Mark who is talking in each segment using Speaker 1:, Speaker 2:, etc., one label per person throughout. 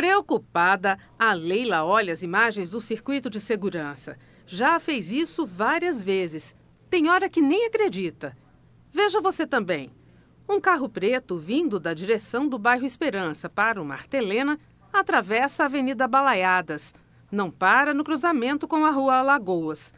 Speaker 1: Preocupada, a Leila olha as imagens do circuito de segurança. Já fez isso várias vezes. Tem hora que nem acredita. Veja você também. Um carro preto vindo da direção do bairro Esperança para o Martelena atravessa a Avenida Balaiadas. Não para no cruzamento com a Rua Alagoas.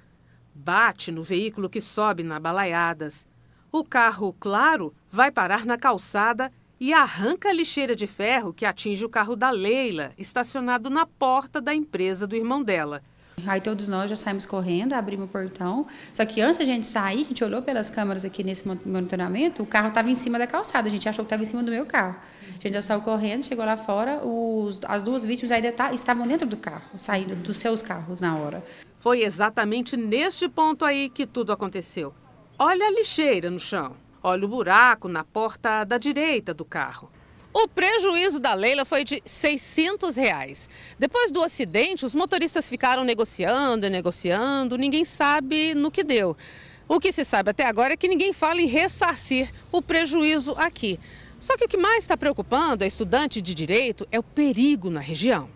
Speaker 1: Bate no veículo que sobe na Balaiadas. O carro, claro, vai parar na calçada e arranca a lixeira de ferro que atinge o carro da Leila, estacionado na porta da empresa do irmão dela.
Speaker 2: Aí todos nós já saímos correndo, abrimos o portão. Só que antes a gente sair, a gente olhou pelas câmeras aqui nesse monitoramento, o carro estava em cima da calçada, a gente achou que estava em cima do meu carro. A gente já saiu correndo, chegou lá fora, os, as duas vítimas ainda tá, estavam dentro do carro, saindo dos seus carros na hora. Foi exatamente
Speaker 1: neste ponto aí que tudo aconteceu. Olha a lixeira no chão. Olha o buraco na porta da direita do carro. O prejuízo da Leila foi de 600 reais. Depois do acidente, os motoristas ficaram negociando e negociando, ninguém sabe no que deu. O que se sabe até agora é que ninguém fala em ressarcir o prejuízo aqui. Só que o que mais está preocupando a estudante de direito é o perigo
Speaker 2: na região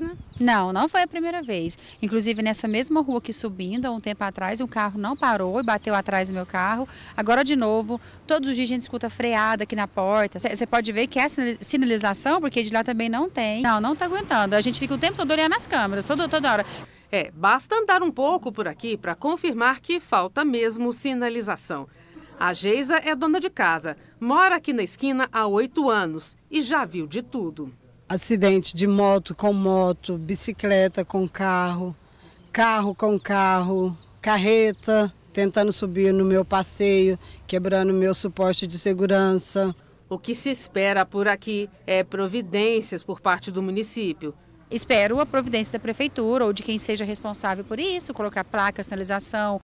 Speaker 2: né? Não, não foi a primeira vez. Inclusive, nessa mesma rua que subindo, há um tempo atrás, um carro não parou e bateu atrás do meu carro. Agora, de novo, todos os dias a gente escuta freada aqui na porta. Você pode ver que é sinalização, porque de lá também não tem. Não, não está aguentando. A gente fica o tempo todo olhando nas câmeras, todo toda hora. É, basta andar um pouco por
Speaker 1: aqui para confirmar que falta mesmo sinalização. A Geisa é dona de casa, mora aqui na esquina há oito anos e já viu de tudo
Speaker 3: acidente de moto com moto, bicicleta com carro, carro com carro, carreta tentando subir no meu passeio, quebrando meu suporte de segurança.
Speaker 1: O que se espera por aqui é providências por parte do
Speaker 2: município. Espero a providência da prefeitura ou de quem seja responsável por isso, colocar placas, sinalização,